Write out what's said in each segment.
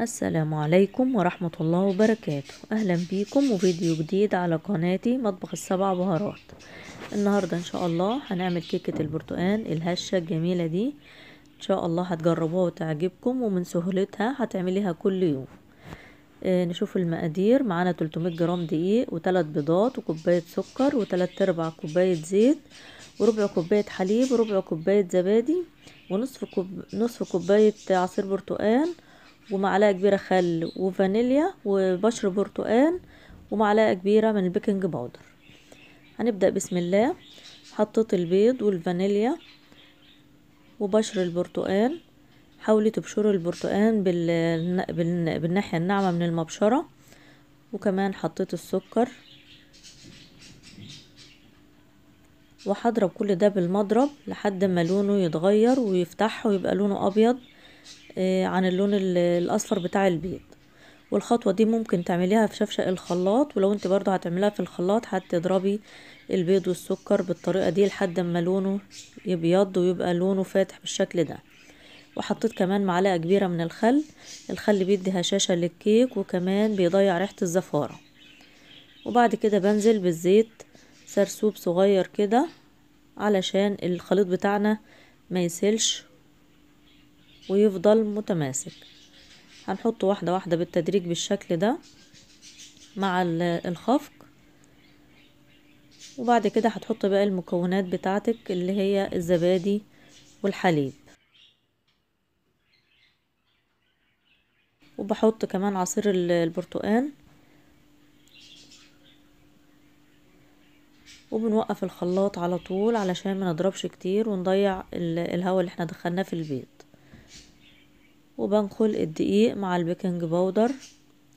السلام عليكم ورحمة الله وبركاته أهلا بيكم وفيديو جديد على قناتي مطبخ السبع بهارات النهاردة إن شاء الله هنعمل كيكة البرتقان الهشة الجميلة دي إن شاء الله هتجربوها وتعجبكم ومن سهولتها هتعمليها كل يوم آه نشوف المقادير معانا 300 جرام دقيق وثلاث بيضات وكوباية سكر وثلاث ارباع كوباية زيت وربع كوباية حليب وربع كوباية زبادي ونصف كوب... نصف كوباية عصير برتقان ومعلقه كبيره خل وفانيليا وبشر برتقال ومعلقه كبيره من البيكنج باودر هنبدا بسم الله حطيت البيض والفانيليا وبشر البرتقال حاولي تبشري البرتقال بال... بالناحيه الناعمه من المبشره وكمان حطيت السكر وهضرب كل ده بالمضرب لحد ما لونه يتغير ويفتح ويبقى لونه ابيض آه، عن اللون الاصفر بتاع البيض والخطوة دي ممكن تعمليها في شفشق الخلاط ولو انت برضو هتعمليها في الخلاط هتضربي البيض والسكر بالطريقة دي لحد ما لونه يبيض ويبقى لونه فاتح بالشكل ده وحطيت كمان معلقة كبيرة من الخل الخل بيدي هشاشة للكيك وكمان بيضيع ريحة الزفارة وبعد كده بنزل بالزيت سرسوب صغير كده علشان الخليط بتاعنا ما يسلش ويفضل متماسك هنحطه واحدة واحدة بالتدريج بالشكل ده مع الخفق وبعد كده هتحط بقى المكونات بتاعتك اللي هي الزبادي والحليب وبحط كمان عصير البرتقان وبنوقف الخلاط على طول علشان ما نضربش كتير ونضيع الهواء اللي احنا دخلناه في البيض وبنخل الدقيق مع البيكنج باودر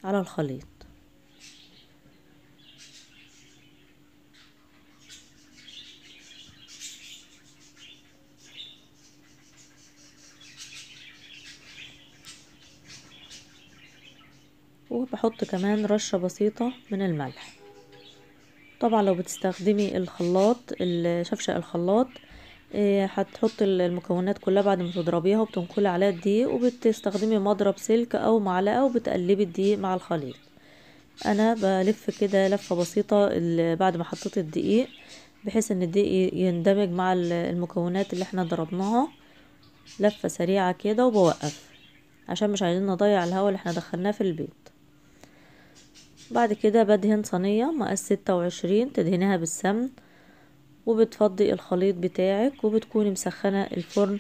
على الخليط وبحط كمان رشة بسيطة من الملح طبعا لو بتستخدمي الخلاط شفشق الخلاط إيه، هتحطي المكونات كلها بعد ما تضربيها وبتنقلي عليها الدقيق وبتستخدمي مضرب سلك او معلقه وبتقلبي الدقيق مع الخليط انا بلف كده لفه بسيطه بعد ما حطيت الدقيق بحيث ان الدقيق يندمج مع المكونات اللي احنا ضربناها لفه سريعه كده وبوقف عشان مش عايزين نضيع الهواء اللي احنا دخلناه في البيض بعد كده بدهن صينيه مقاس ستة وعشرين تدهنيها بالسمن وبتفضي الخليط بتاعك وبتكوني مسخنة الفرن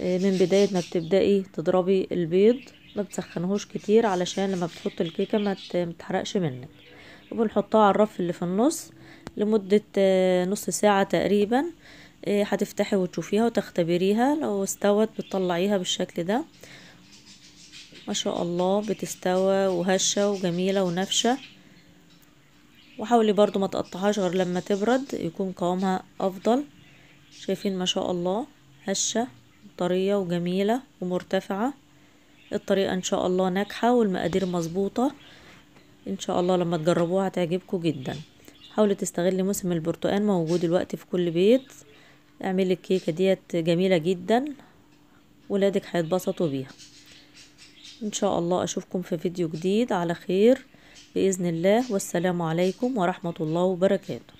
آه، من بداية ما بتبدأي تضربي البيض ما بتسخنهوش كتير علشان لما بتحط الكيكة ما تحرقش منك وبنحطها على الرف اللي في النص لمدة آه، نص ساعة تقريبا آه، هتفتحي وتشوفيها وتختبريها لو استوت بتطلعيها بالشكل ده ما شاء الله بتستوى وهشة وجميلة ونفشة وحاولي برضو ما تقطعهاش غير لما تبرد يكون قوامها افضل شايفين ما شاء الله هشة طرية وجميلة ومرتفعة الطريقة ان شاء الله ناجحة والمقادير مظبوطة ان شاء الله لما تجربوها هتعجبكم جدا حاولي تستغلي موسم البرتقال موجود الوقت في كل بيت اعملي الكيكة ديت جميلة جدا ولادك هيتبسطوا بيها ان شاء الله اشوفكم في فيديو جديد على خير بإذن الله والسلام عليكم ورحمة الله وبركاته